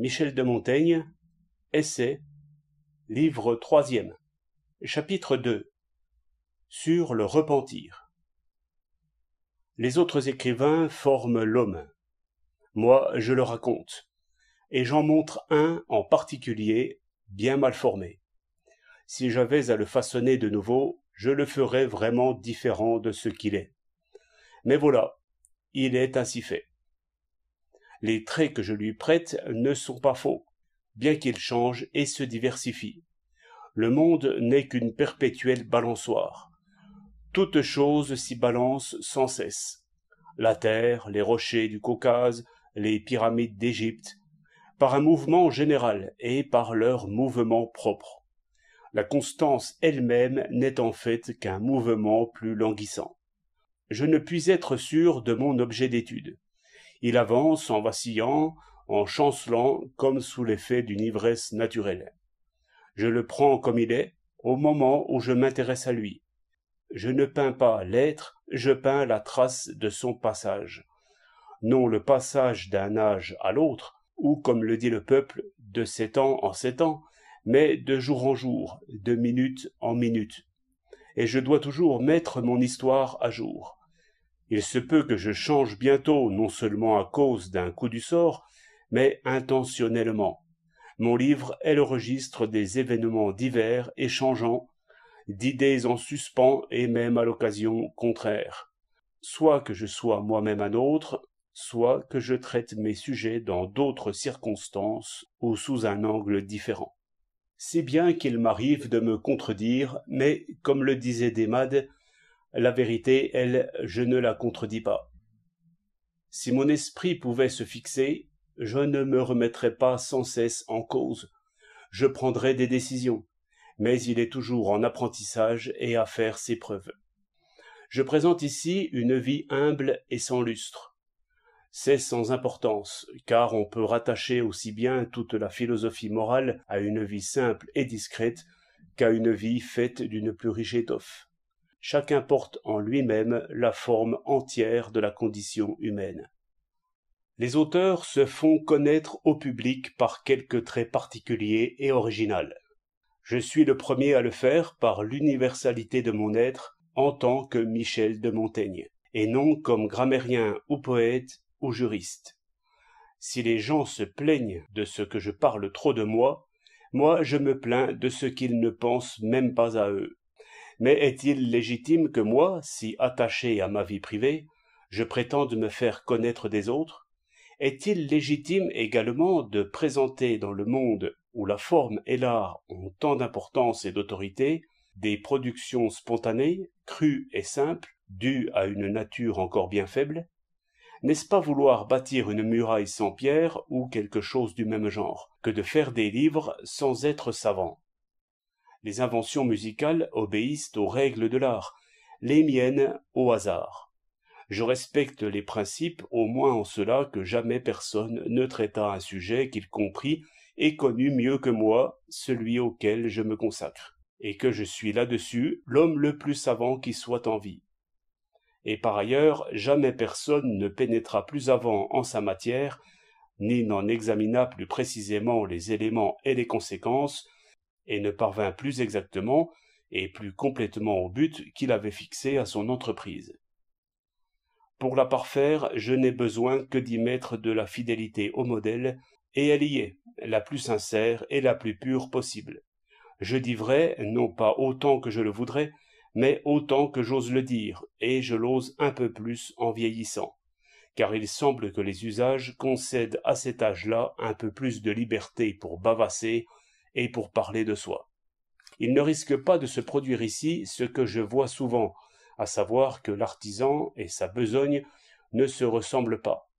Michel de Montaigne, Essai, livre troisième, chapitre 2 Sur le repentir. Les autres écrivains forment l'homme. Moi, je le raconte, et j'en montre un en particulier bien mal formé. Si j'avais à le façonner de nouveau, je le ferais vraiment différent de ce qu'il est. Mais voilà, il est ainsi fait les traits que je lui prête ne sont pas faux, bien qu'ils changent et se diversifient. Le monde n'est qu'une perpétuelle balançoire. Toutes choses s'y balancent sans cesse. La terre, les rochers du Caucase, les pyramides d'Égypte, par un mouvement général et par leur mouvement propre. La constance elle-même n'est en fait qu'un mouvement plus languissant. Je ne puis être sûr de mon objet d'étude. Il avance en vacillant, en chancelant, comme sous l'effet d'une ivresse naturelle. Je le prends comme il est, au moment où je m'intéresse à lui. Je ne peins pas l'être, je peins la trace de son passage. Non le passage d'un âge à l'autre, ou comme le dit le peuple, de sept ans en sept ans, mais de jour en jour, de minute en minute. Et je dois toujours mettre mon histoire à jour. Il se peut que je change bientôt, non seulement à cause d'un coup du sort, mais intentionnellement. Mon livre est le registre des événements divers et changeants, d'idées en suspens et même à l'occasion contraire. Soit que je sois moi-même un autre, soit que je traite mes sujets dans d'autres circonstances ou sous un angle différent. C'est bien qu'il m'arrive de me contredire, mais, comme le disait Desmades, la vérité, elle, je ne la contredis pas. Si mon esprit pouvait se fixer, je ne me remettrais pas sans cesse en cause. Je prendrais des décisions, mais il est toujours en apprentissage et à faire ses preuves. Je présente ici une vie humble et sans lustre. C'est sans importance, car on peut rattacher aussi bien toute la philosophie morale à une vie simple et discrète qu'à une vie faite d'une plus riche étoffe chacun porte en lui-même la forme entière de la condition humaine. Les auteurs se font connaître au public par quelques traits particuliers et original. Je suis le premier à le faire par l'universalité de mon être en tant que Michel de Montaigne, et non comme grammairien ou poète ou juriste. Si les gens se plaignent de ce que je parle trop de moi, moi je me plains de ce qu'ils ne pensent même pas à eux mais est-il légitime que moi, si attaché à ma vie privée, je prétende me faire connaître des autres Est-il légitime également de présenter dans le monde où la forme et l'art ont tant d'importance et d'autorité, des productions spontanées, crues et simples, dues à une nature encore bien faible N'est-ce pas vouloir bâtir une muraille sans pierre ou quelque chose du même genre, que de faire des livres sans être savant les inventions musicales obéissent aux règles de l'art, les miennes au hasard. Je respecte les principes au moins en cela que jamais personne ne traita un sujet qu'il comprit et connut mieux que moi celui auquel je me consacre, et que je suis là-dessus l'homme le plus savant qui soit en vie. Et par ailleurs, jamais personne ne pénétra plus avant en sa matière, ni n'en examina plus précisément les éléments et les conséquences, et ne parvint plus exactement et plus complètement au but qu'il avait fixé à son entreprise. Pour la parfaire, je n'ai besoin que d'y mettre de la fidélité au modèle, et elle y est, la plus sincère et la plus pure possible. Je dis vrai, non pas autant que je le voudrais, mais autant que j'ose le dire, et je l'ose un peu plus en vieillissant, car il semble que les usages concèdent à cet âge-là un peu plus de liberté pour bavasser et pour parler de soi. Il ne risque pas de se produire ici ce que je vois souvent, à savoir que l'artisan et sa besogne ne se ressemblent pas.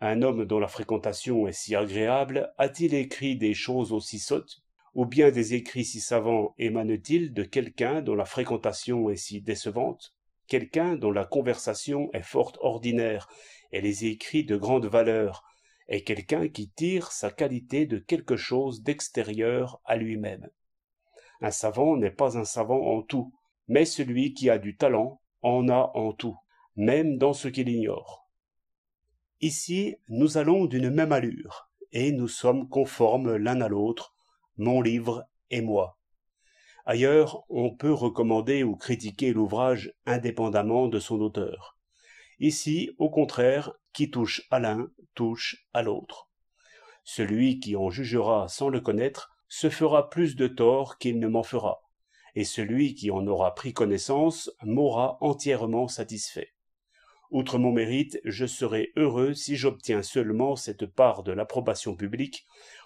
Un homme dont la fréquentation est si agréable a-t-il écrit des choses aussi sottes Ou bien des écrits si savants émanent-ils de quelqu'un dont la fréquentation est si décevante Quelqu'un dont la conversation est fort ordinaire et les écrits de grande valeur, est quelqu'un qui tire sa qualité de quelque chose d'extérieur à lui-même. Un savant n'est pas un savant en tout, mais celui qui a du talent en a en tout, même dans ce qu'il ignore. Ici, nous allons d'une même allure, et nous sommes conformes l'un à l'autre, mon livre et moi. Ailleurs, on peut recommander ou critiquer l'ouvrage indépendamment de son auteur. Ici, au contraire, qui touche à l'un touche à l'autre. Celui qui en jugera sans le connaître se fera plus de tort qu'il ne m'en fera, et celui qui en aura pris connaissance m'aura entièrement satisfait. Outre mon mérite, je serai heureux si j'obtiens seulement cette part de l'approbation publique,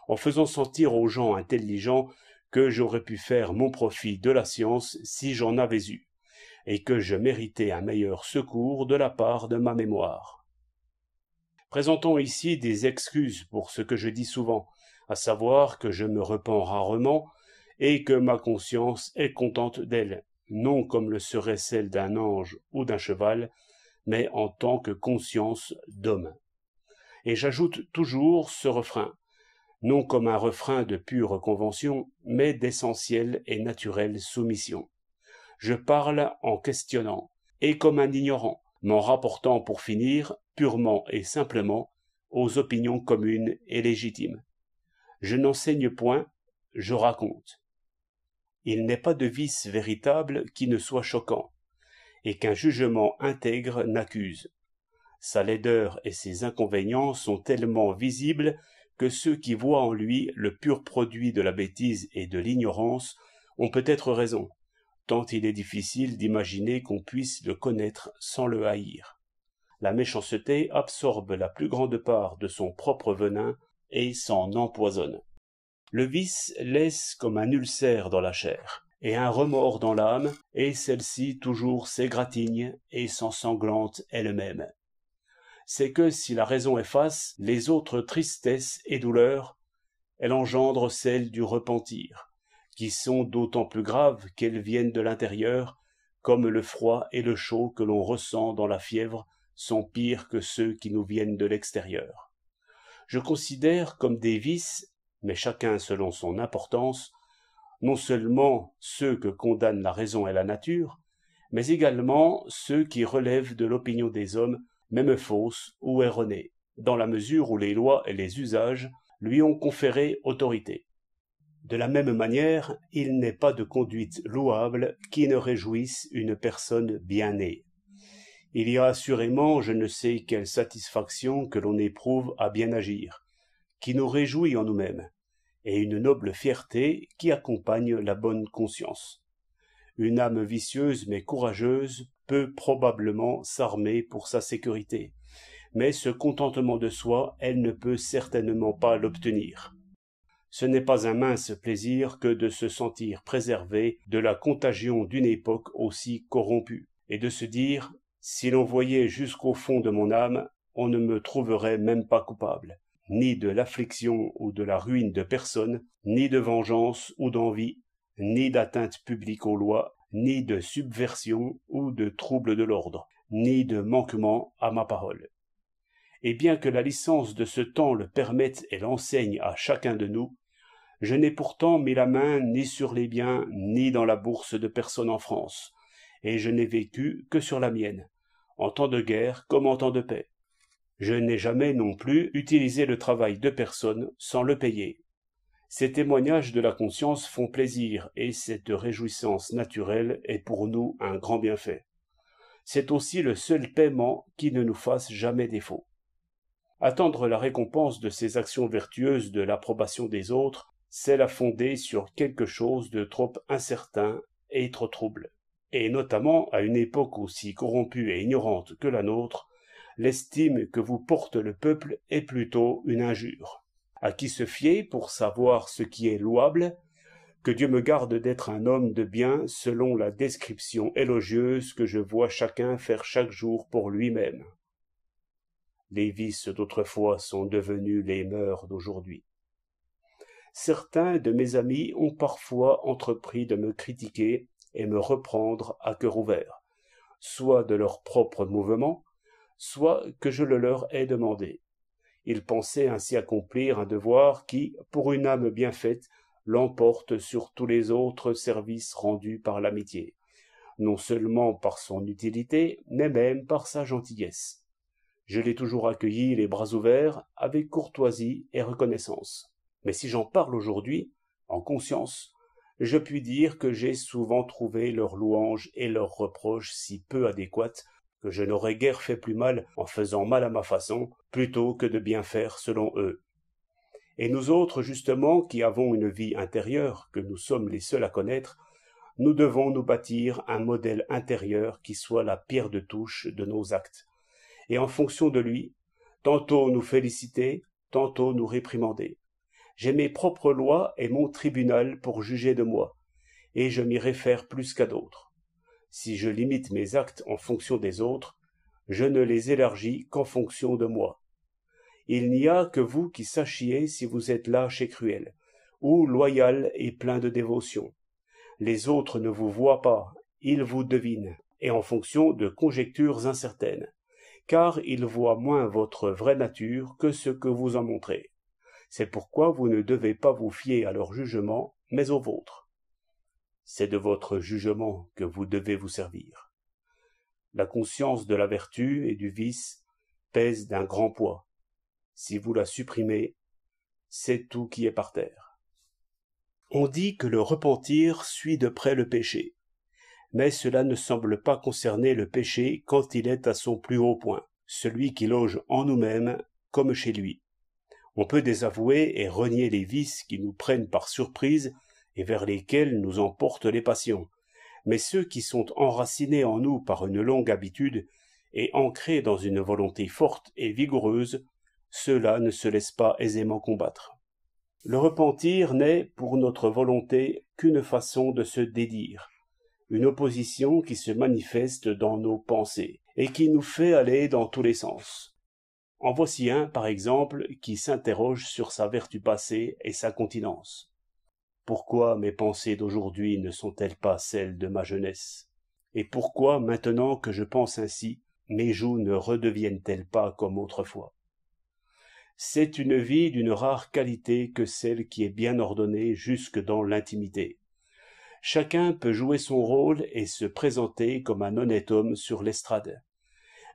en faisant sentir aux gens intelligents que j'aurais pu faire mon profit de la science si j'en avais eu, et que je méritais un meilleur secours de la part de ma mémoire. Présentons ici des excuses pour ce que je dis souvent, à savoir que je me repens rarement et que ma conscience est contente d'elle, non comme le serait celle d'un ange ou d'un cheval, mais en tant que conscience d'homme. Et j'ajoute toujours ce refrain, non comme un refrain de pure convention, mais d'essentielle et naturelle soumission. Je parle en questionnant, et comme un ignorant, m'en rapportant pour finir purement et simplement aux opinions communes et légitimes. Je n'enseigne point, je raconte. Il n'est pas de vice véritable qui ne soit choquant, et qu'un jugement intègre n'accuse. Sa laideur et ses inconvénients sont tellement visibles que ceux qui voient en lui le pur produit de la bêtise et de l'ignorance ont peut-être raison, tant il est difficile d'imaginer qu'on puisse le connaître sans le haïr la méchanceté absorbe la plus grande part de son propre venin et s'en empoisonne. Le vice laisse comme un ulcère dans la chair, et un remords dans l'âme, et celle-ci toujours s'égratigne et s'ensanglante elle-même. C'est que si la raison efface les autres tristesses et douleurs, elle engendre celles du repentir, qui sont d'autant plus graves qu'elles viennent de l'intérieur, comme le froid et le chaud que l'on ressent dans la fièvre sont pires que ceux qui nous viennent de l'extérieur. Je considère comme des vices, mais chacun selon son importance, non seulement ceux que condamnent la raison et la nature, mais également ceux qui relèvent de l'opinion des hommes, même fausses ou erronées, dans la mesure où les lois et les usages lui ont conféré autorité. De la même manière, il n'est pas de conduite louable qui ne réjouisse une personne bien née il y a assurément je ne sais quelle satisfaction que l'on éprouve à bien agir, qui nous réjouit en nous-mêmes, et une noble fierté qui accompagne la bonne conscience. Une âme vicieuse mais courageuse peut probablement s'armer pour sa sécurité, mais ce contentement de soi, elle ne peut certainement pas l'obtenir. Ce n'est pas un mince plaisir que de se sentir préservé de la contagion d'une époque aussi corrompue, et de se dire si l'on voyait jusqu'au fond de mon âme, on ne me trouverait même pas coupable, ni de l'affliction ou de la ruine de personne, ni de vengeance ou d'envie, ni d'atteinte publique aux lois, ni de subversion ou de trouble de l'ordre, ni de manquement à ma parole. Et bien que la licence de ce temps le permette et l'enseigne à chacun de nous, je n'ai pourtant mis la main ni sur les biens ni dans la bourse de personne en France, et je n'ai vécu que sur la mienne, en temps de guerre comme en temps de paix. Je n'ai jamais non plus utilisé le travail de personne sans le payer. Ces témoignages de la conscience font plaisir et cette réjouissance naturelle est pour nous un grand bienfait. C'est aussi le seul paiement qui ne nous fasse jamais défaut. Attendre la récompense de ces actions vertueuses de l'approbation des autres, c'est la fonder sur quelque chose de trop incertain et trop trouble et notamment à une époque aussi corrompue et ignorante que la nôtre, l'estime que vous porte le peuple est plutôt une injure. À qui se fier pour savoir ce qui est louable Que Dieu me garde d'être un homme de bien selon la description élogieuse que je vois chacun faire chaque jour pour lui-même. Les vices d'autrefois sont devenus les mœurs d'aujourd'hui certains de mes amis ont parfois entrepris de me critiquer et me reprendre à cœur ouvert, soit de leur propre mouvement, soit que je le leur ai demandé. Ils pensaient ainsi accomplir un devoir qui, pour une âme bien faite, l'emporte sur tous les autres services rendus par l'amitié, non seulement par son utilité, mais même par sa gentillesse. Je l'ai toujours accueilli les bras ouverts, avec courtoisie et reconnaissance. Mais si j'en parle aujourd'hui, en conscience, je puis dire que j'ai souvent trouvé leurs louanges et leurs reproches si peu adéquates que je n'aurais guère fait plus mal en faisant mal à ma façon plutôt que de bien faire selon eux. Et nous autres, justement, qui avons une vie intérieure, que nous sommes les seuls à connaître, nous devons nous bâtir un modèle intérieur qui soit la pierre de touche de nos actes, et en fonction de lui, tantôt nous féliciter, tantôt nous réprimander j'ai mes propres lois et mon tribunal pour juger de moi, et je m'y réfère plus qu'à d'autres. Si je limite mes actes en fonction des autres, je ne les élargis qu'en fonction de moi. Il n'y a que vous qui sachiez si vous êtes lâche et cruel, ou loyal et plein de dévotion. Les autres ne vous voient pas, ils vous devinent, et en fonction de conjectures incertaines, car ils voient moins votre vraie nature que ce que vous en montrez. C'est pourquoi vous ne devez pas vous fier à leur jugement, mais au vôtre. C'est de votre jugement que vous devez vous servir. La conscience de la vertu et du vice pèse d'un grand poids. Si vous la supprimez, c'est tout qui est par terre. On dit que le repentir suit de près le péché, mais cela ne semble pas concerner le péché quand il est à son plus haut point, celui qui loge en nous-mêmes comme chez lui on peut désavouer et renier les vices qui nous prennent par surprise et vers lesquels nous emportent les passions. Mais ceux qui sont enracinés en nous par une longue habitude et ancrés dans une volonté forte et vigoureuse, ceux-là ne se laissent pas aisément combattre. Le repentir n'est, pour notre volonté, qu'une façon de se dédire, une opposition qui se manifeste dans nos pensées et qui nous fait aller dans tous les sens. En voici un, par exemple, qui s'interroge sur sa vertu passée et sa continence. Pourquoi mes pensées d'aujourd'hui ne sont-elles pas celles de ma jeunesse Et pourquoi, maintenant que je pense ainsi, mes joues ne redeviennent-elles pas comme autrefois C'est une vie d'une rare qualité que celle qui est bien ordonnée jusque dans l'intimité. Chacun peut jouer son rôle et se présenter comme un honnête homme sur l'estrade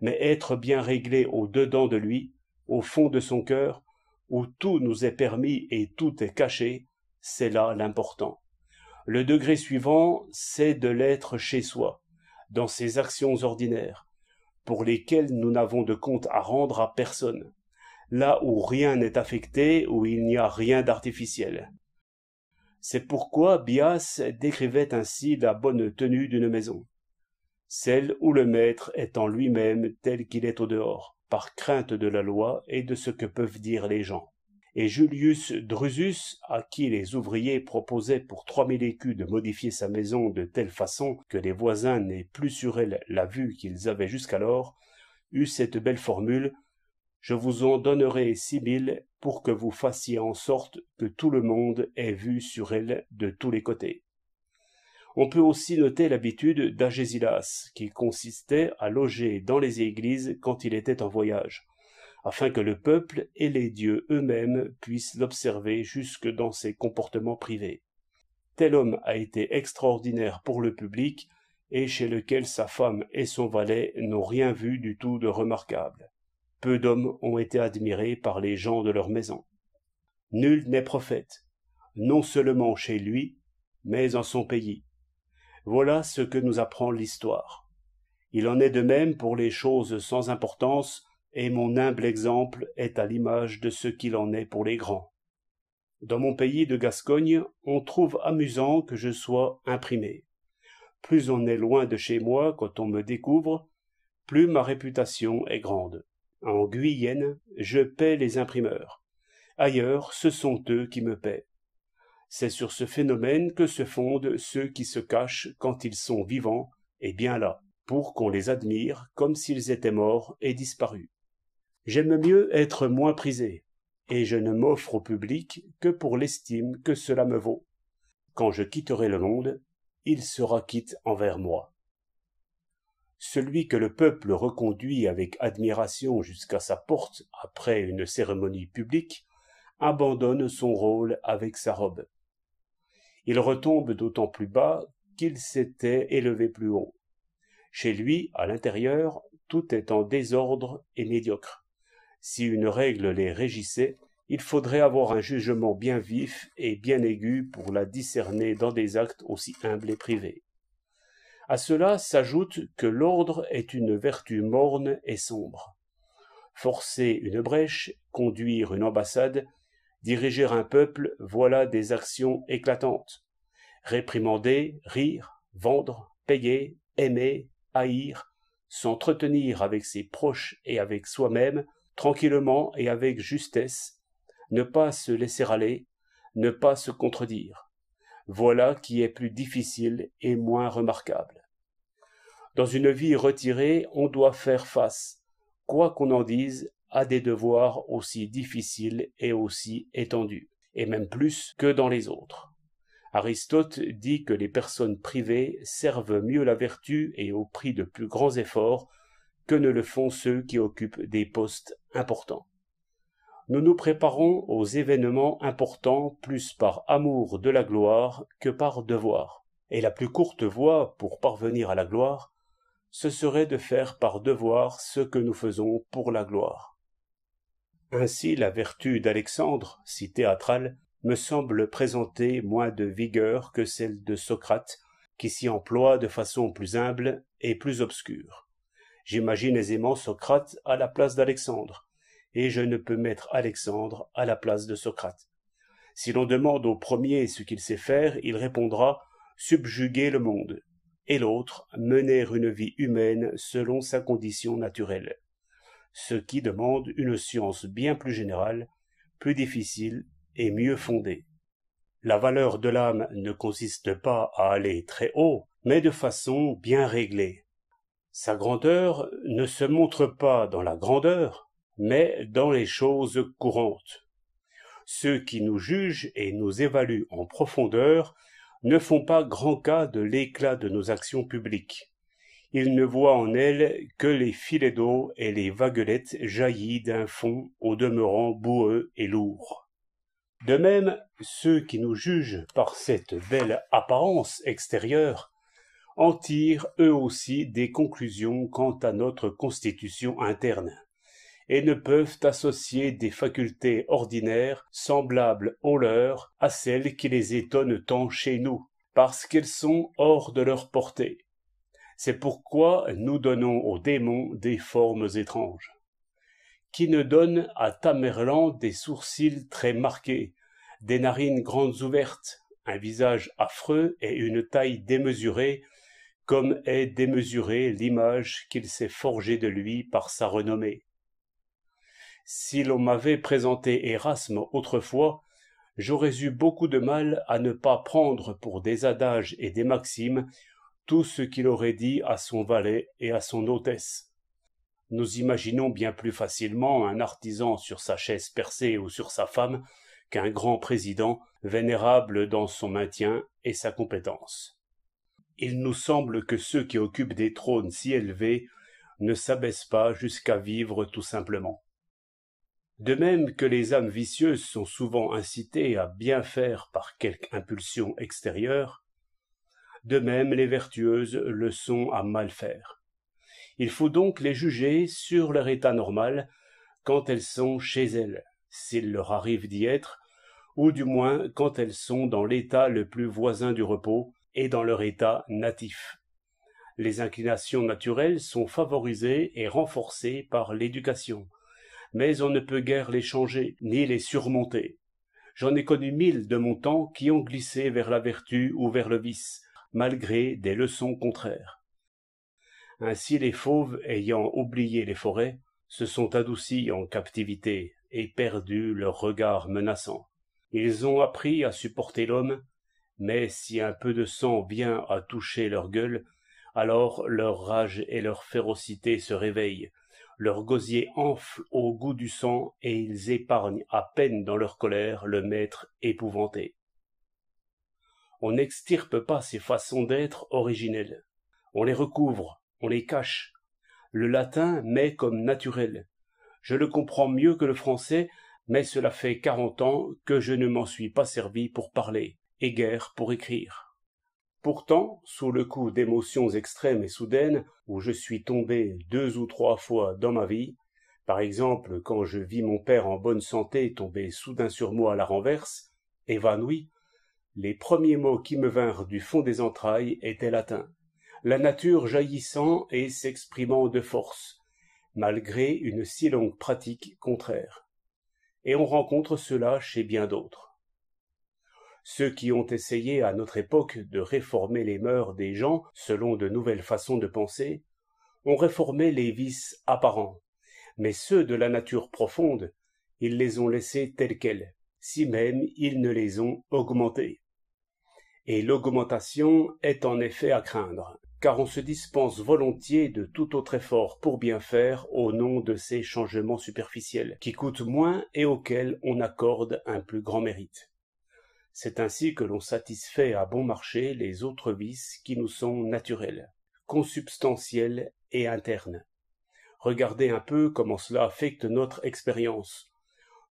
mais être bien réglé au dedans de lui, au fond de son cœur, où tout nous est permis et tout est caché, c'est là l'important. Le degré suivant, c'est de l'être chez soi, dans ses actions ordinaires, pour lesquelles nous n'avons de compte à rendre à personne, là où rien n'est affecté, où il n'y a rien d'artificiel. C'est pourquoi Bias décrivait ainsi la bonne tenue d'une maison celle où le maître est en lui-même tel qu'il est au dehors, par crainte de la loi et de ce que peuvent dire les gens. Et Julius Drusus, à qui les ouvriers proposaient pour trois mille écus de modifier sa maison de telle façon que les voisins n'aient plus sur elle la vue qu'ils avaient jusqu'alors, eut cette belle formule Je vous en donnerai six mille pour que vous fassiez en sorte que tout le monde ait vue sur elle de tous les côtés. On peut aussi noter l'habitude d'Agésilas, qui consistait à loger dans les églises quand il était en voyage, afin que le peuple et les dieux eux-mêmes puissent l'observer jusque dans ses comportements privés. Tel homme a été extraordinaire pour le public, et chez lequel sa femme et son valet n'ont rien vu du tout de remarquable. Peu d'hommes ont été admirés par les gens de leur maison. Nul n'est prophète, non seulement chez lui, mais en son pays voilà ce que nous apprend l'histoire. Il en est de même pour les choses sans importance, et mon humble exemple est à l'image de ce qu'il en est pour les grands. Dans mon pays de Gascogne, on trouve amusant que je sois imprimé. Plus on est loin de chez moi quand on me découvre, plus ma réputation est grande. En Guyenne, je paie les imprimeurs. Ailleurs, ce sont eux qui me paient. C'est sur ce phénomène que se fondent ceux qui se cachent quand ils sont vivants et bien là, pour qu'on les admire comme s'ils étaient morts et disparus. J'aime mieux être moins prisé, et je ne m'offre au public que pour l'estime que cela me vaut. Quand je quitterai le monde, il sera quitte envers moi. Celui que le peuple reconduit avec admiration jusqu'à sa porte après une cérémonie publique abandonne son rôle avec sa robe. Il retombe d'autant plus bas qu'il s'était élevé plus haut. Chez lui, à l'intérieur, tout est en désordre et médiocre. Si une règle les régissait, il faudrait avoir un jugement bien vif et bien aigu pour la discerner dans des actes aussi humbles et privés. À cela s'ajoute que l'ordre est une vertu morne et sombre. Forcer une brèche, conduire une ambassade, Diriger un peuple, voilà des actions éclatantes. Réprimander, rire, vendre, payer, aimer, haïr, s'entretenir avec ses proches et avec soi-même, tranquillement et avec justesse, ne pas se laisser aller, ne pas se contredire. Voilà qui est plus difficile et moins remarquable. Dans une vie retirée, on doit faire face, quoi qu'on en dise, à des devoirs aussi difficiles et aussi étendus, et même plus que dans les autres. Aristote dit que les personnes privées servent mieux la vertu et au prix de plus grands efforts que ne le font ceux qui occupent des postes importants. Nous nous préparons aux événements importants plus par amour de la gloire que par devoir. Et la plus courte voie pour parvenir à la gloire, ce serait de faire par devoir ce que nous faisons pour la gloire. Ainsi la vertu d'Alexandre, si théâtrale, me semble présenter moins de vigueur que celle de Socrate, qui s'y emploie de façon plus humble et plus obscure. J'imagine aisément Socrate à la place d'Alexandre, et je ne peux mettre Alexandre à la place de Socrate. Si l'on demande au premier ce qu'il sait faire, il répondra subjuguer le monde, et l'autre mener une vie humaine selon sa condition naturelle ce qui demande une science bien plus générale, plus difficile et mieux fondée. La valeur de l'âme ne consiste pas à aller très haut, mais de façon bien réglée. Sa grandeur ne se montre pas dans la grandeur, mais dans les choses courantes. Ceux qui nous jugent et nous évaluent en profondeur ne font pas grand cas de l'éclat de nos actions publiques. Ils ne voient en elles que les filets d'eau et les vaguelettes jaillies d'un fond au demeurant boueux et lourd. De même, ceux qui nous jugent par cette belle apparence extérieure en tirent eux aussi des conclusions quant à notre constitution interne, et ne peuvent associer des facultés ordinaires semblables aux leurs à celles qui les étonnent tant chez nous, parce qu'elles sont hors de leur portée c'est pourquoi nous donnons aux démons des formes étranges. Qui ne donne à Tamerlan des sourcils très marqués, des narines grandes ouvertes, un visage affreux et une taille démesurée, comme est démesurée l'image qu'il s'est forgée de lui par sa renommée. Si l'on m'avait présenté Erasme autrefois, j'aurais eu beaucoup de mal à ne pas prendre pour des adages et des maximes tout ce qu'il aurait dit à son valet et à son hôtesse. Nous imaginons bien plus facilement un artisan sur sa chaise percée ou sur sa femme qu'un grand président vénérable dans son maintien et sa compétence. Il nous semble que ceux qui occupent des trônes si élevés ne s'abaissent pas jusqu'à vivre tout simplement. De même que les âmes vicieuses sont souvent incitées à bien faire par quelque impulsion extérieure, de même, les vertueuses le sont à mal faire. Il faut donc les juger sur leur état normal quand elles sont chez elles, s'il leur arrive d'y être, ou du moins quand elles sont dans l'état le plus voisin du repos et dans leur état natif. Les inclinations naturelles sont favorisées et renforcées par l'éducation, mais on ne peut guère les changer ni les surmonter. J'en ai connu mille de mon temps qui ont glissé vers la vertu ou vers le vice, malgré des leçons contraires. Ainsi les fauves, ayant oublié les forêts, se sont adoucis en captivité et perdu leur regard menaçant. Ils ont appris à supporter l'homme, mais si un peu de sang vient à toucher leur gueule, alors leur rage et leur férocité se réveillent, leur gosier enfle au goût du sang et ils épargnent à peine dans leur colère le maître épouvanté on n'extirpe pas ces façons d'être originelles. On les recouvre, on les cache. Le latin met comme naturel. Je le comprends mieux que le français, mais cela fait quarante ans que je ne m'en suis pas servi pour parler, et guère pour écrire. Pourtant, sous le coup d'émotions extrêmes et soudaines, où je suis tombé deux ou trois fois dans ma vie, par exemple quand je vis mon père en bonne santé tomber soudain sur moi à la renverse, évanoui, les premiers mots qui me vinrent du fond des entrailles étaient latins, la nature jaillissant et s'exprimant de force, malgré une si longue pratique contraire. Et on rencontre cela chez bien d'autres. Ceux qui ont essayé à notre époque de réformer les mœurs des gens selon de nouvelles façons de penser ont réformé les vices apparents, mais ceux de la nature profonde, ils les ont laissés tels quels, si même ils ne les ont augmentés. Et l'augmentation est en effet à craindre, car on se dispense volontiers de tout autre effort pour bien faire au nom de ces changements superficiels, qui coûtent moins et auxquels on accorde un plus grand mérite. C'est ainsi que l'on satisfait à bon marché les autres vices qui nous sont naturels, consubstantiels et internes. Regardez un peu comment cela affecte notre expérience,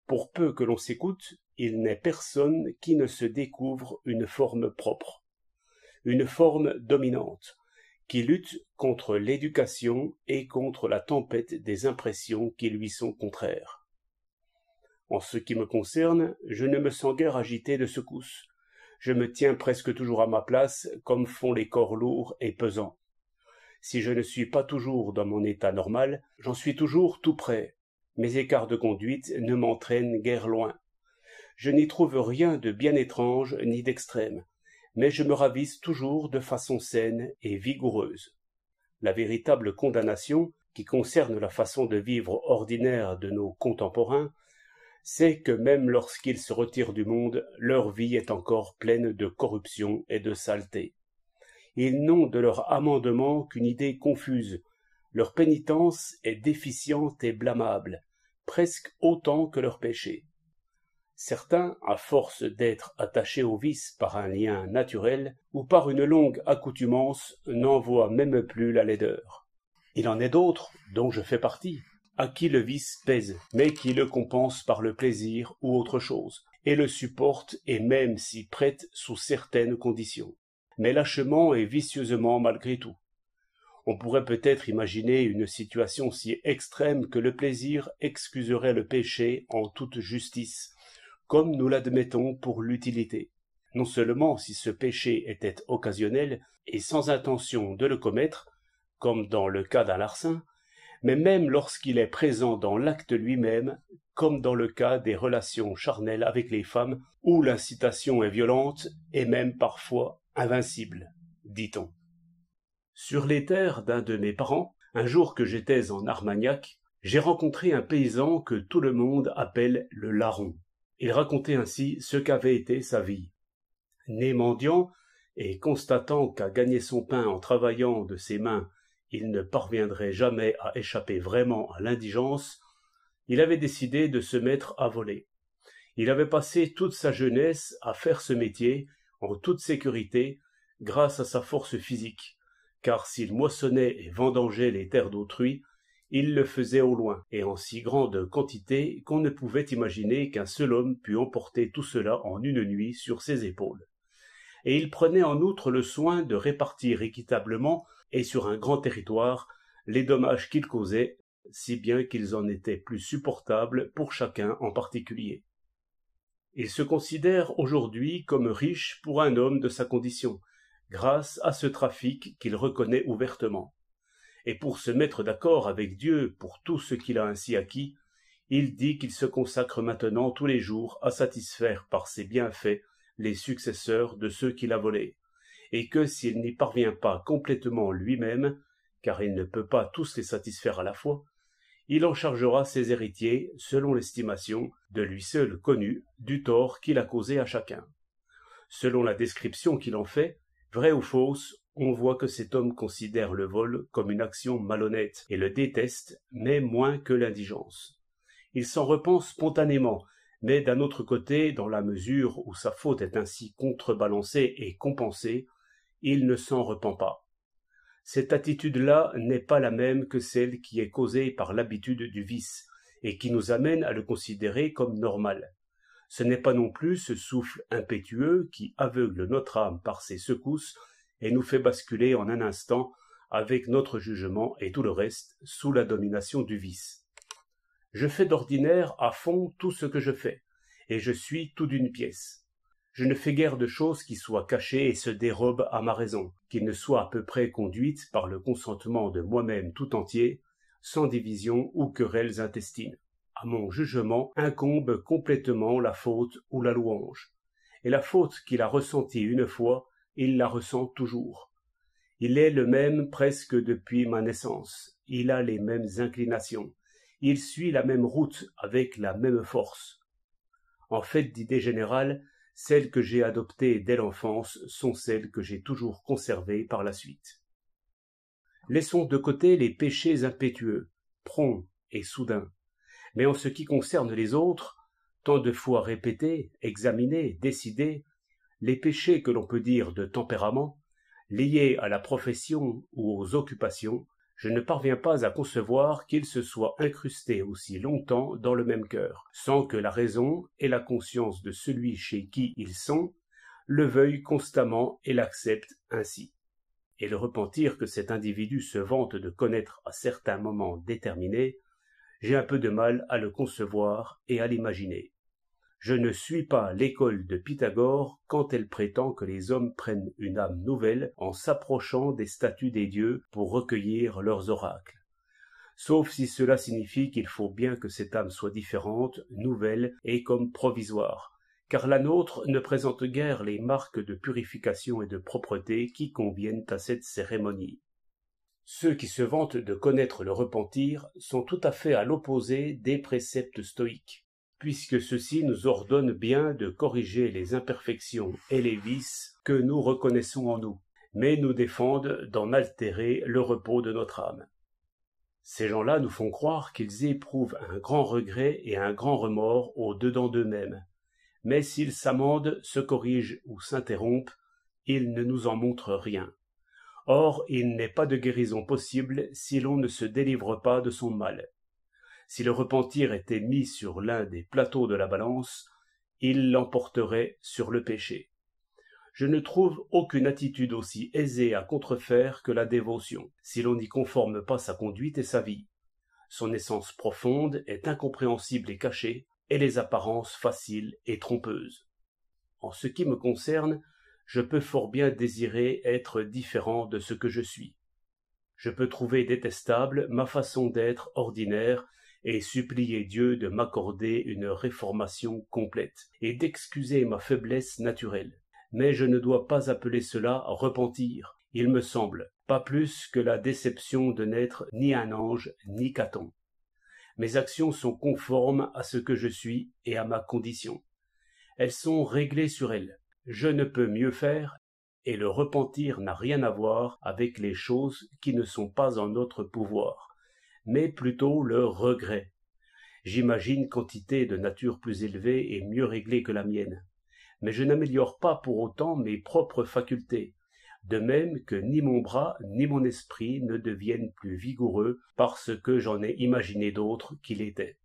pour peu que l'on s'écoute, il n'est personne qui ne se découvre une forme propre, une forme dominante, qui lutte contre l'éducation et contre la tempête des impressions qui lui sont contraires. En ce qui me concerne, je ne me sens guère agité de secousses. Je me tiens presque toujours à ma place, comme font les corps lourds et pesants. Si je ne suis pas toujours dans mon état normal, j'en suis toujours tout près, mes écarts de conduite ne m'entraînent guère loin. Je n'y trouve rien de bien étrange ni d'extrême, mais je me ravise toujours de façon saine et vigoureuse. La véritable condamnation, qui concerne la façon de vivre ordinaire de nos contemporains, c'est que même lorsqu'ils se retirent du monde, leur vie est encore pleine de corruption et de saleté. Ils n'ont de leur amendement qu'une idée confuse. Leur pénitence est déficiente et blâmable presque autant que leurs péchés. Certains, à force d'être attachés au vice par un lien naturel ou par une longue accoutumance, n'en voient même plus la laideur. Il en est d'autres, dont je fais partie, à qui le vice pèse, mais qui le compense par le plaisir ou autre chose, et le supporte et même s'y prête sous certaines conditions. Mais lâchement et vicieusement malgré tout. On pourrait peut-être imaginer une situation si extrême que le plaisir excuserait le péché en toute justice, comme nous l'admettons pour l'utilité. Non seulement si ce péché était occasionnel et sans intention de le commettre, comme dans le cas d'un larcin, mais même lorsqu'il est présent dans l'acte lui-même, comme dans le cas des relations charnelles avec les femmes, où l'incitation est violente et même parfois invincible, dit-on. Sur les terres d'un de mes parents, un jour que j'étais en Armagnac, j'ai rencontré un paysan que tout le monde appelle le larron. Il racontait ainsi ce qu'avait été sa vie. Né mendiant, et constatant qu'à gagner son pain en travaillant de ses mains, il ne parviendrait jamais à échapper vraiment à l'indigence, il avait décidé de se mettre à voler. Il avait passé toute sa jeunesse à faire ce métier en toute sécurité grâce à sa force physique car s'il moissonnait et vendangeait les terres d'autrui, il le faisait au loin, et en si grande quantité qu'on ne pouvait imaginer qu'un seul homme pût emporter tout cela en une nuit sur ses épaules. Et il prenait en outre le soin de répartir équitablement et sur un grand territoire les dommages qu'il causait, si bien qu'ils en étaient plus supportables pour chacun en particulier. Il se considère aujourd'hui comme riche pour un homme de sa condition, grâce à ce trafic qu'il reconnaît ouvertement. Et pour se mettre d'accord avec Dieu pour tout ce qu'il a ainsi acquis, il dit qu'il se consacre maintenant tous les jours à satisfaire par ses bienfaits les successeurs de ceux qu'il a volés, et que s'il n'y parvient pas complètement lui-même, car il ne peut pas tous les satisfaire à la fois, il en chargera ses héritiers, selon l'estimation de lui seul connu, du tort qu'il a causé à chacun. Selon la description qu'il en fait, Vrai ou fausse, on voit que cet homme considère le vol comme une action malhonnête et le déteste, mais moins que l'indigence. Il s'en repent spontanément, mais d'un autre côté, dans la mesure où sa faute est ainsi contrebalancée et compensée, il ne s'en repent pas. Cette attitude-là n'est pas la même que celle qui est causée par l'habitude du vice, et qui nous amène à le considérer comme normal ce n'est pas non plus ce souffle impétueux qui aveugle notre âme par ses secousses et nous fait basculer en un instant avec notre jugement et tout le reste sous la domination du vice. Je fais d'ordinaire à fond tout ce que je fais, et je suis tout d'une pièce. Je ne fais guère de choses qui soient cachées et se dérobent à ma raison, qui ne soient à peu près conduites par le consentement de moi-même tout entier, sans division ou querelles intestines à mon jugement, incombe complètement la faute ou la louange. Et la faute qu'il a ressentie une fois, il la ressent toujours. Il est le même presque depuis ma naissance. Il a les mêmes inclinations. Il suit la même route avec la même force. En fait, d'idée générale, celles que j'ai adoptées dès l'enfance sont celles que j'ai toujours conservées par la suite. Laissons de côté les péchés impétueux, prompts et soudains, mais en ce qui concerne les autres, tant de fois répétés, examinés, décidés, les péchés que l'on peut dire de tempérament, liés à la profession ou aux occupations, je ne parviens pas à concevoir qu'ils se soient incrustés aussi longtemps dans le même cœur, sans que la raison et la conscience de celui chez qui ils sont le veuillent constamment et l'acceptent ainsi. Et le repentir que cet individu se vante de connaître à certains moments déterminés j'ai un peu de mal à le concevoir et à l'imaginer. Je ne suis pas l'école de Pythagore quand elle prétend que les hommes prennent une âme nouvelle en s'approchant des statues des dieux pour recueillir leurs oracles sauf si cela signifie qu'il faut bien que cette âme soit différente, nouvelle et comme provisoire, car la nôtre ne présente guère les marques de purification et de propreté qui conviennent à cette cérémonie. Ceux qui se vantent de connaître le repentir sont tout à fait à l'opposé des préceptes stoïques, puisque ceux-ci nous ordonnent bien de corriger les imperfections et les vices que nous reconnaissons en nous, mais nous défendent d'en altérer le repos de notre âme. Ces gens-là nous font croire qu'ils éprouvent un grand regret et un grand remords au dedans d'eux-mêmes, mais s'ils s'amendent, se corrigent ou s'interrompent, ils ne nous en montrent rien. Or il n'est pas de guérison possible si l'on ne se délivre pas de son mal. Si le repentir était mis sur l'un des plateaux de la balance, il l'emporterait sur le péché. Je ne trouve aucune attitude aussi aisée à contrefaire que la dévotion, si l'on n'y conforme pas sa conduite et sa vie. Son essence profonde est incompréhensible et cachée, et les apparences faciles et trompeuses. En ce qui me concerne, je peux fort bien désirer être différent de ce que je suis. Je peux trouver détestable ma façon d'être ordinaire et supplier Dieu de m'accorder une réformation complète et d'excuser ma faiblesse naturelle. Mais je ne dois pas appeler cela repentir, il me semble, pas plus que la déception de n'être ni un ange ni Caton. Mes actions sont conformes à ce que je suis et à ma condition. Elles sont réglées sur elles je ne peux mieux faire, et le repentir n'a rien à voir avec les choses qui ne sont pas en notre pouvoir, mais plutôt le regret. J'imagine quantité de nature plus élevée et mieux réglée que la mienne. Mais je n'améliore pas pour autant mes propres facultés, de même que ni mon bras ni mon esprit ne deviennent plus vigoureux parce que j'en ai imaginé d'autres qu'il était.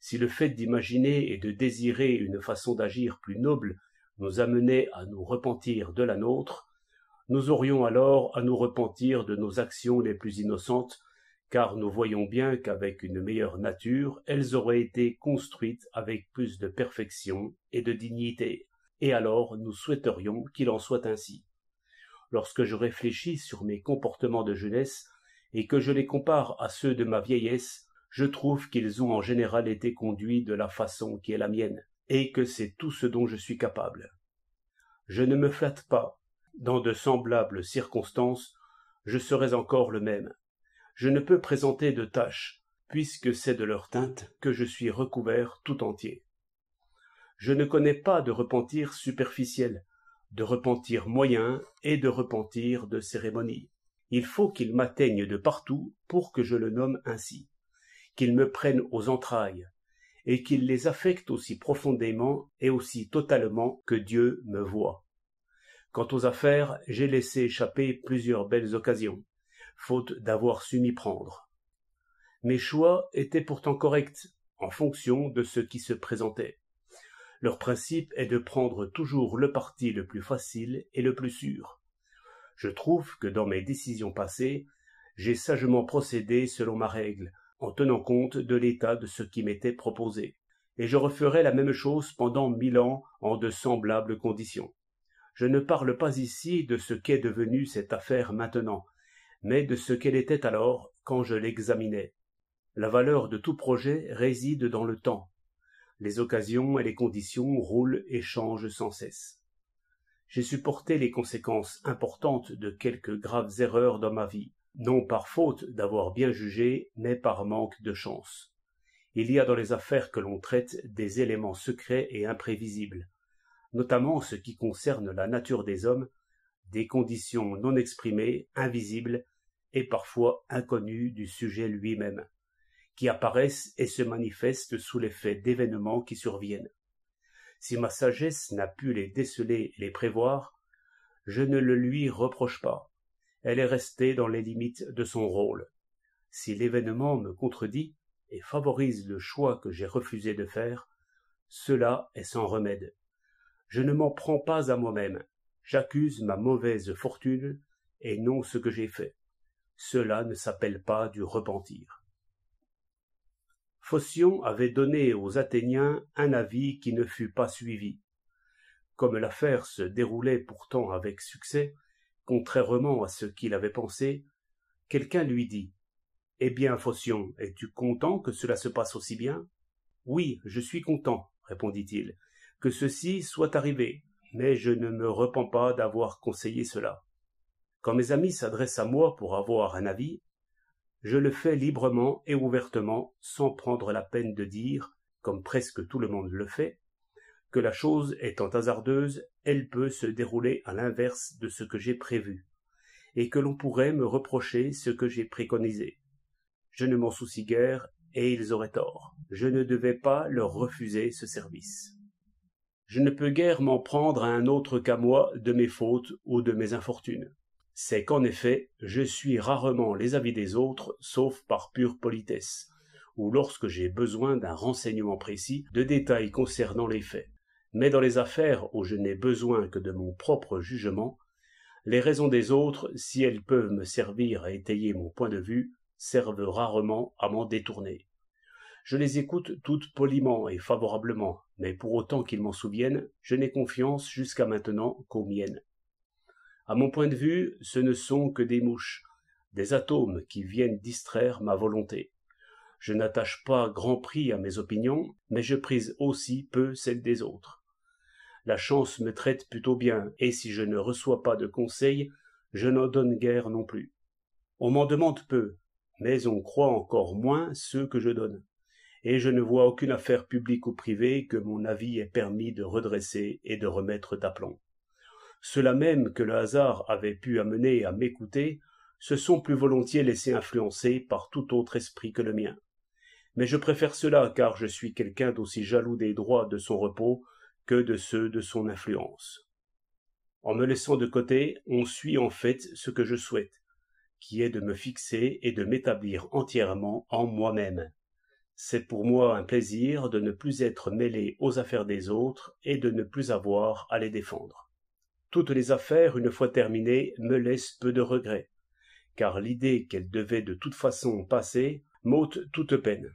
Si le fait d'imaginer et de désirer une façon d'agir plus noble nous amenait à nous repentir de la nôtre, nous aurions alors à nous repentir de nos actions les plus innocentes, car nous voyons bien qu'avec une meilleure nature, elles auraient été construites avec plus de perfection et de dignité, et alors nous souhaiterions qu'il en soit ainsi. Lorsque je réfléchis sur mes comportements de jeunesse et que je les compare à ceux de ma vieillesse, je trouve qu'ils ont en général été conduits de la façon qui est la mienne et que c'est tout ce dont je suis capable. Je ne me flatte pas. Dans de semblables circonstances, je serais encore le même. Je ne peux présenter de tâches, puisque c'est de leur teinte que je suis recouvert tout entier. Je ne connais pas de repentir superficiel, de repentir moyen et de repentir de cérémonie. Il faut qu'il m'atteigne de partout pour que je le nomme ainsi, qu'il me prenne aux entrailles, et qu'il les affecte aussi profondément et aussi totalement que Dieu me voit. Quant aux affaires, j'ai laissé échapper plusieurs belles occasions, faute d'avoir su m'y prendre. Mes choix étaient pourtant corrects, en fonction de ce qui se présentait. Leur principe est de prendre toujours le parti le plus facile et le plus sûr. Je trouve que dans mes décisions passées, j'ai sagement procédé selon ma règle, en tenant compte de l'état de ce qui m'était proposé, et je referai la même chose pendant mille ans en de semblables conditions. Je ne parle pas ici de ce qu'est devenue cette affaire maintenant, mais de ce qu'elle était alors quand je l'examinais. La valeur de tout projet réside dans le temps. Les occasions et les conditions roulent et changent sans cesse. J'ai supporté les conséquences importantes de quelques graves erreurs dans ma vie, non par faute d'avoir bien jugé, mais par manque de chance. Il y a dans les affaires que l'on traite des éléments secrets et imprévisibles, notamment ce qui concerne la nature des hommes, des conditions non exprimées, invisibles et parfois inconnues du sujet lui-même, qui apparaissent et se manifestent sous l'effet d'événements qui surviennent. Si ma sagesse n'a pu les déceler et les prévoir, je ne le lui reproche pas elle est restée dans les limites de son rôle. Si l'événement me contredit et favorise le choix que j'ai refusé de faire, cela est sans remède. Je ne m'en prends pas à moi-même. J'accuse ma mauvaise fortune et non ce que j'ai fait. Cela ne s'appelle pas du repentir. Phocion avait donné aux Athéniens un avis qui ne fut pas suivi. Comme l'affaire se déroulait pourtant avec succès, contrairement à ce qu'il avait pensé, quelqu'un lui dit Eh bien, Phocion, es-tu content que cela se passe aussi bien Oui, je suis content, répondit-il, que ceci soit arrivé, mais je ne me repens pas d'avoir conseillé cela. Quand mes amis s'adressent à moi pour avoir un avis, je le fais librement et ouvertement, sans prendre la peine de dire, comme presque tout le monde le fait, que la chose étant hasardeuse, elle peut se dérouler à l'inverse de ce que j'ai prévu, et que l'on pourrait me reprocher ce que j'ai préconisé. Je ne m'en soucie guère, et ils auraient tort. Je ne devais pas leur refuser ce service. Je ne peux guère m'en prendre à un autre qu'à moi de mes fautes ou de mes infortunes. C'est qu'en effet, je suis rarement les avis des autres, sauf par pure politesse, ou lorsque j'ai besoin d'un renseignement précis de détails concernant les faits mais dans les affaires où je n'ai besoin que de mon propre jugement, les raisons des autres, si elles peuvent me servir à étayer mon point de vue, servent rarement à m'en détourner. Je les écoute toutes poliment et favorablement, mais pour autant qu'ils m'en souviennent, je n'ai confiance jusqu'à maintenant qu'aux miennes. À mon point de vue, ce ne sont que des mouches, des atomes qui viennent distraire ma volonté. Je n'attache pas grand prix à mes opinions, mais je prise aussi peu celles des autres la chance me traite plutôt bien, et si je ne reçois pas de conseils, je n'en donne guère non plus. On m'en demande peu, mais on croit encore moins ceux que je donne, et je ne vois aucune affaire publique ou privée que mon avis ait permis de redresser et de remettre d'aplomb. Ceux-là même que le hasard avait pu amener à m'écouter se sont plus volontiers laissés influencer par tout autre esprit que le mien. Mais je préfère cela car je suis quelqu'un d'aussi jaloux des droits de son repos que de ceux de son influence. En me laissant de côté, on suit en fait ce que je souhaite, qui est de me fixer et de m'établir entièrement en moi-même. C'est pour moi un plaisir de ne plus être mêlé aux affaires des autres et de ne plus avoir à les défendre. Toutes les affaires, une fois terminées, me laissent peu de regrets, car l'idée qu'elles devaient de toute façon passer m'ôte toute peine.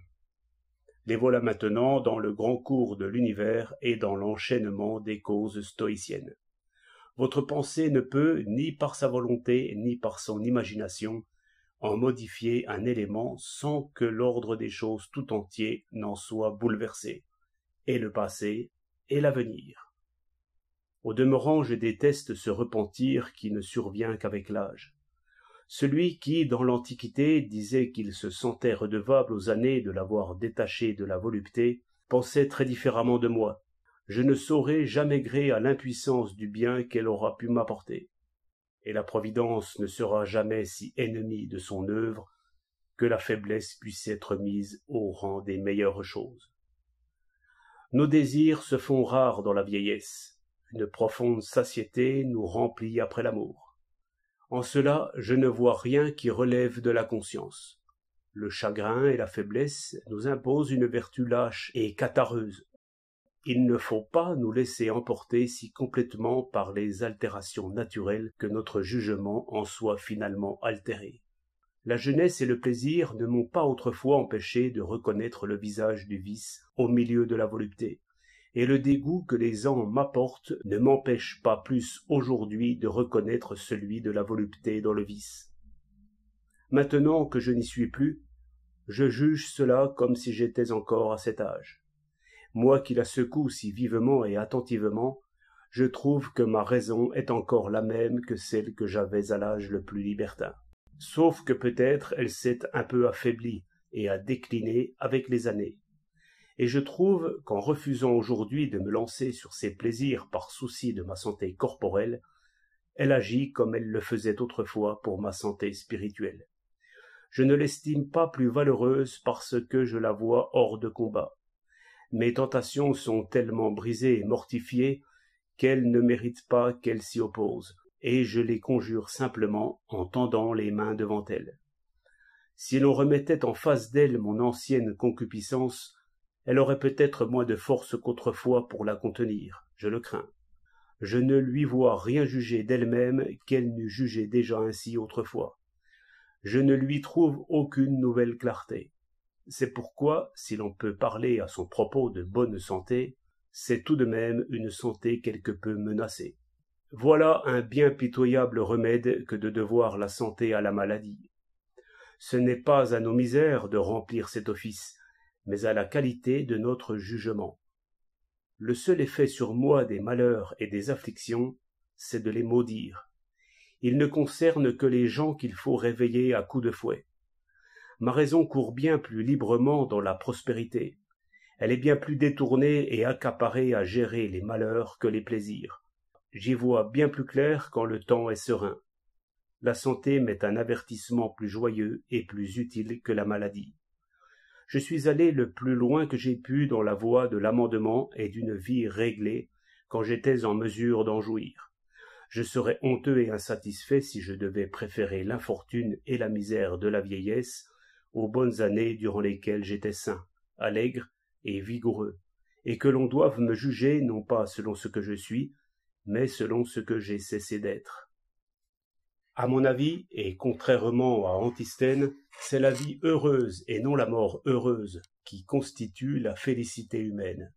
Les voilà maintenant dans le grand cours de l'univers et dans l'enchaînement des causes stoïciennes. Votre pensée ne peut, ni par sa volonté, ni par son imagination, en modifier un élément sans que l'ordre des choses tout entier n'en soit bouleversé, et le passé, et l'avenir. Au demeurant, je déteste ce repentir qui ne survient qu'avec l'âge celui qui, dans l'Antiquité, disait qu'il se sentait redevable aux années de l'avoir détaché de la volupté, pensait très différemment de moi. Je ne saurais jamais gré à l'impuissance du bien qu'elle aura pu m'apporter. Et la Providence ne sera jamais si ennemie de son œuvre que la faiblesse puisse être mise au rang des meilleures choses. Nos désirs se font rares dans la vieillesse. Une profonde satiété nous remplit après l'amour en cela, je ne vois rien qui relève de la conscience. Le chagrin et la faiblesse nous imposent une vertu lâche et catareuse. Il ne faut pas nous laisser emporter si complètement par les altérations naturelles que notre jugement en soit finalement altéré. La jeunesse et le plaisir ne m'ont pas autrefois empêché de reconnaître le visage du vice au milieu de la volupté et le dégoût que les ans m'apportent ne m'empêche pas plus aujourd'hui de reconnaître celui de la volupté dans le vice. Maintenant que je n'y suis plus, je juge cela comme si j'étais encore à cet âge. Moi qui la secoue si vivement et attentivement, je trouve que ma raison est encore la même que celle que j'avais à l'âge le plus libertin. Sauf que peut-être elle s'est un peu affaiblie et a décliné avec les années et je trouve qu'en refusant aujourd'hui de me lancer sur ces plaisirs par souci de ma santé corporelle, elle agit comme elle le faisait autrefois pour ma santé spirituelle. Je ne l'estime pas plus valeureuse parce que je la vois hors de combat. Mes tentations sont tellement brisées et mortifiées qu'elles ne méritent pas qu'elles s'y opposent, et je les conjure simplement en tendant les mains devant elle. Si l'on remettait en face d'elle mon ancienne concupiscence, elle aurait peut-être moins de force qu'autrefois pour la contenir, je le crains. Je ne lui vois rien juger d'elle-même qu'elle n'eût jugé déjà ainsi autrefois. Je ne lui trouve aucune nouvelle clarté. C'est pourquoi, si l'on peut parler à son propos de bonne santé, c'est tout de même une santé quelque peu menacée. Voilà un bien pitoyable remède que de devoir la santé à la maladie. Ce n'est pas à nos misères de remplir cet office, mais à la qualité de notre jugement. Le seul effet sur moi des malheurs et des afflictions, c'est de les maudire. Ils ne concernent que les gens qu'il faut réveiller à coups de fouet. Ma raison court bien plus librement dans la prospérité. Elle est bien plus détournée et accaparée à gérer les malheurs que les plaisirs. J'y vois bien plus clair quand le temps est serein. La santé m'est un avertissement plus joyeux et plus utile que la maladie je suis allé le plus loin que j'ai pu dans la voie de l'amendement et d'une vie réglée, quand j'étais en mesure d'en jouir. Je serais honteux et insatisfait si je devais préférer l'infortune et la misère de la vieillesse aux bonnes années durant lesquelles j'étais sain, allègre et vigoureux, et que l'on doive me juger non pas selon ce que je suis, mais selon ce que j'ai cessé d'être à mon avis, et contrairement à Antisthène, c'est la vie heureuse et non la mort heureuse qui constitue la félicité humaine.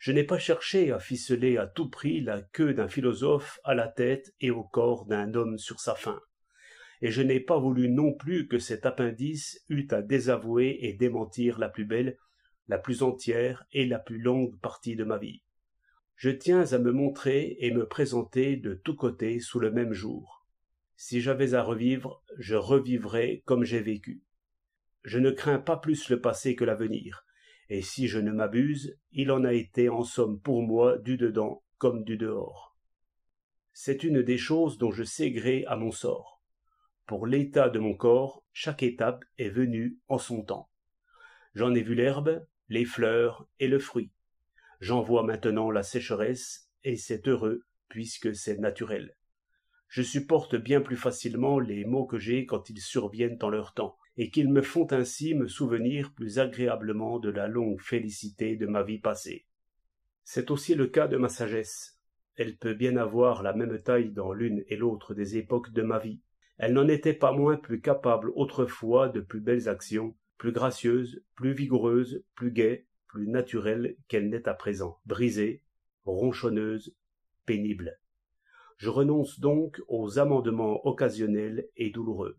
Je n'ai pas cherché à ficeler à tout prix la queue d'un philosophe à la tête et au corps d'un homme sur sa faim. Et je n'ai pas voulu non plus que cet appendice eût à désavouer et démentir la plus belle, la plus entière et la plus longue partie de ma vie. Je tiens à me montrer et me présenter de tous côtés sous le même jour si j'avais à revivre, je revivrais comme j'ai vécu. Je ne crains pas plus le passé que l'avenir, et si je ne m'abuse, il en a été en somme pour moi du dedans comme du dehors. C'est une des choses dont je sais gré à mon sort. Pour l'état de mon corps, chaque étape est venue en son temps. J'en ai vu l'herbe, les fleurs et le fruit. J'en vois maintenant la sécheresse, et c'est heureux, puisque c'est naturel je supporte bien plus facilement les maux que j'ai quand ils surviennent en leur temps et qu'ils me font ainsi me souvenir plus agréablement de la longue félicité de ma vie passée c'est aussi le cas de ma sagesse elle peut bien avoir la même taille dans l'une et l'autre des époques de ma vie elle n'en était pas moins plus capable autrefois de plus belles actions plus gracieuses, plus vigoureuses, plus gaie plus naturelles qu'elle n'est à présent brisée ronchonneuse pénible je renonce donc aux amendements occasionnels et douloureux.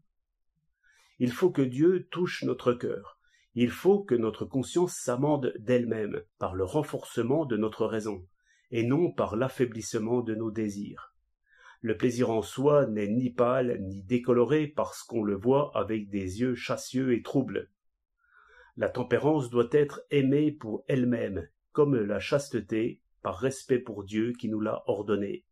Il faut que Dieu touche notre cœur. Il faut que notre conscience s'amende d'elle-même par le renforcement de notre raison et non par l'affaiblissement de nos désirs. Le plaisir en soi n'est ni pâle ni décoloré parce qu'on le voit avec des yeux chassieux et troubles. La tempérance doit être aimée pour elle-même, comme la chasteté, par respect pour Dieu qui nous l'a ordonnée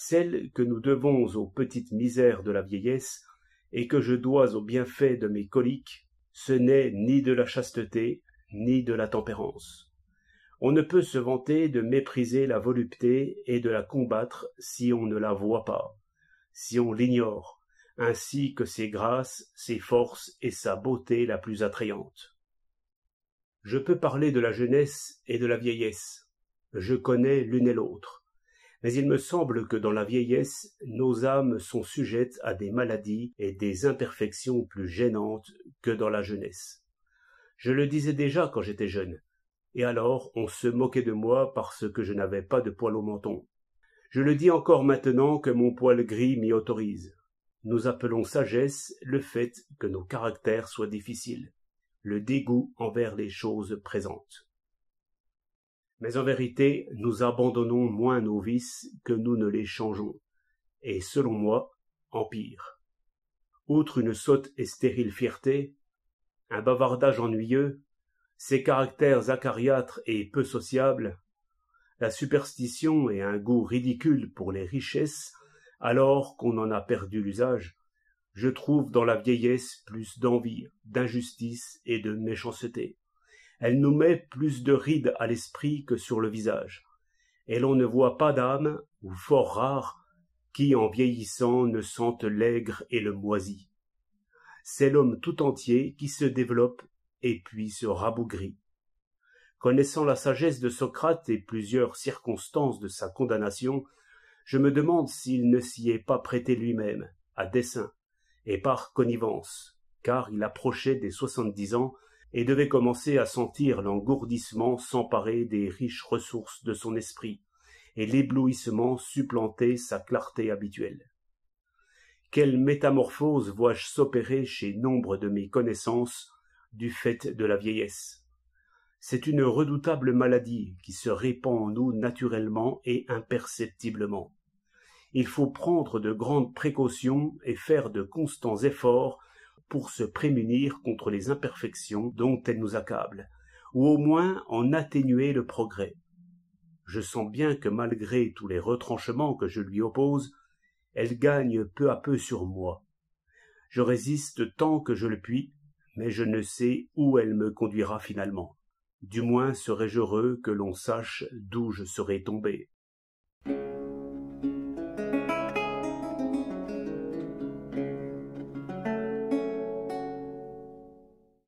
celle que nous devons aux petites misères de la vieillesse et que je dois aux bienfaits de mes coliques, ce n'est ni de la chasteté, ni de la tempérance. On ne peut se vanter de mépriser la volupté et de la combattre si on ne la voit pas, si on l'ignore, ainsi que ses grâces, ses forces et sa beauté la plus attrayante. Je peux parler de la jeunesse et de la vieillesse. Je connais l'une et l'autre mais il me semble que dans la vieillesse nos âmes sont sujettes à des maladies et des imperfections plus gênantes que dans la jeunesse. Je le disais déjà quand j'étais jeune, et alors on se moquait de moi parce que je n'avais pas de poil au menton. Je le dis encore maintenant que mon poil gris m'y autorise. Nous appelons sagesse le fait que nos caractères soient difficiles, le dégoût envers les choses présentes. Mais en vérité, nous abandonnons moins nos vices que nous ne les changeons, et selon moi, empire. Outre une sotte et stérile fierté, un bavardage ennuyeux, ces caractères acariâtres et peu sociables, la superstition et un goût ridicule pour les richesses, alors qu'on en a perdu l'usage, je trouve dans la vieillesse plus d'envie, d'injustice et de méchanceté elle nous met plus de rides à l'esprit que sur le visage, et l'on ne voit pas d'âme, ou fort rare, qui, en vieillissant, ne sente l'aigre et le moisi. C'est l'homme tout entier qui se développe et puis se rabougrit. Connaissant la sagesse de Socrate et plusieurs circonstances de sa condamnation, je me demande s'il ne s'y est pas prêté lui-même, à dessein, et par connivence, car il approchait des soixante-dix ans et devait commencer à sentir l'engourdissement s'emparer des riches ressources de son esprit, et l'éblouissement supplanter sa clarté habituelle. Quelle métamorphose vois-je s'opérer chez nombre de mes connaissances du fait de la vieillesse C'est une redoutable maladie qui se répand en nous naturellement et imperceptiblement. Il faut prendre de grandes précautions et faire de constants efforts pour se prémunir contre les imperfections dont elle nous accable, ou au moins en atténuer le progrès. Je sens bien que malgré tous les retranchements que je lui oppose, elle gagne peu à peu sur moi. Je résiste tant que je le puis, mais je ne sais où elle me conduira finalement. Du moins serais-je heureux que l'on sache d'où je serai tombé.